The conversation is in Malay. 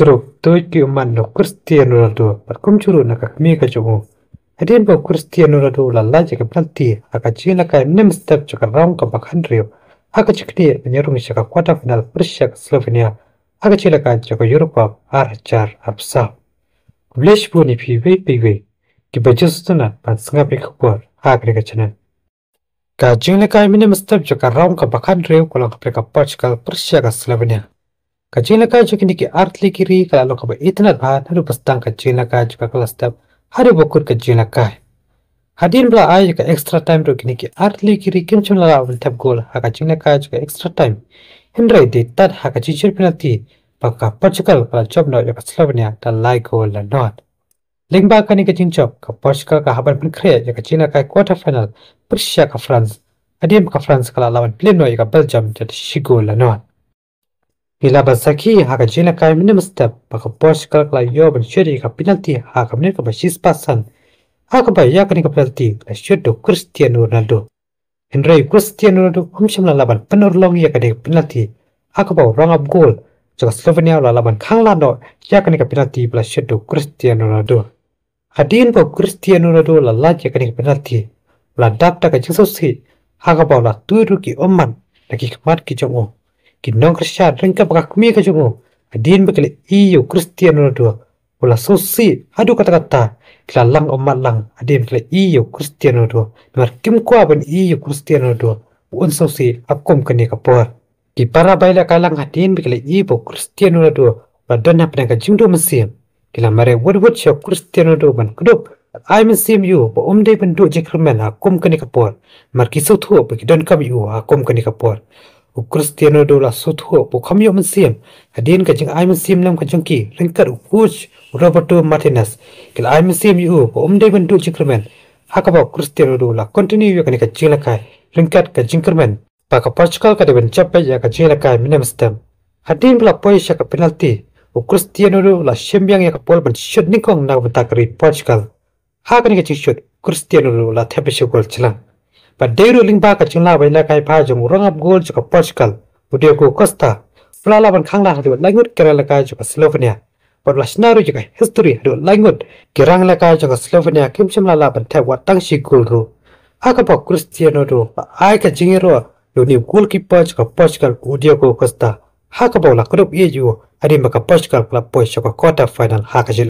churu toy ki man no christian ro do par kum churu na ka me ka chu hadin bo christian ro do la la je ka palti aka chi na ka nem step chu ka rong ka bakhan riyo aka chi kti ne rong chi ka quarter final prussia ka slovenia aka chi la ka chu ka europe ar char apsa blish bo ni phi ve pi ve ki ba chu sta na pa sanga pe ka kor aka ka chana ka chi na ka nem step chu ka rong ka bakhan riyo ko la ka pe ka pachkal prussia ka slovenia Kajian jokini ki artli kiri kalau kaba itna kan haru pastang kajian laka juga kelas tap haru bokur kajian laka. Hadin bla aja ka extra time jokini ki artli kiri kimchum lala awal tap gol haka jina ka juga extra time. Hendrai di tad haka jijir penati baka Portugal kalau job no ya Slovenia dan lai gol la not. Lingba kani ka jinjob ka Portugal ka haban penkre ya ka jina ka quarter final Persia ka France. Hadim ka France kalau lawan Pleno ya ka Belgium jadi shigol la not. Bila bersaki, haka jenak kaya minum setep, maka bos kerak lah yo bersyuri ka penalti haka minum ke basis pasan. Haka bayar kini ke penalti, la syuruh Christian Ronaldo. Henry Christian Ronaldo umsyam lah laban penur long ya kini ke penalti. Haka bau rang up goal, juga Slovenia lah laban kang lando ya kini ke penalti bila syuruh Christian Ronaldo. Adin bau Christian Ronaldo lah lah ya kini ke penalti. Bila dapta ke jengsusi, haka bau lah tuiru ki oman, lagi kemat ki jongong. Kinong kresya ringka pakakmi ka jungu. Adin bekele iyo kristian no dua. Bola sosi adu kata-kata. Kelalang omat lang. Adin bekele iyo kristian no dua. Nomor kim kuah ben iyo kristian no dua. Buun sosi akum kene kapuah. Ki para baila kalang adin bekele iyo kristian no dua. Badan apa nangka jungdu mesin. Kila mare wadwad siya kristian no dua ban kedup. I mean same you, but um day pun duk je kermen hakum kani kapur. Mar kisau tu, bagi don kami you, oh, hakum kani kapur u kristian do la sutho po khamyo man sim adin ka jing aim sim lam ka jing ki rinkar u puch roberto martinez kil aim sim yu po um de ben du chikramen hakaba kristian do la continue yu ka ni ka jing la kai rinkar ka jing kramen pa ka pachkal ka de ben chappe ya ka jing la kai minem stem adin la poi sha ka penalty u kristian do la shembyang ya ka pol ban shot ni kong na ba ta kri pachkal ha ka ni ka chi shot kristian do la thepe shol chila Padero lingba ka chungla waina kai pha jung rangap gol chuka Portugal budio ko Costa flala ban khangla hadu langut Kerala ka chuka Slovenia par lashnaru chuka history hadu langut Kerala ka chuka Slovenia kimchimla la ban thai wat tang shi gol ro aka pa Cristiano ro ai ka jingero lo ni gol keeper chuka Portugal budio ko Costa haka ba la group E ju adimba ka Portugal club boy chuka quarter final haka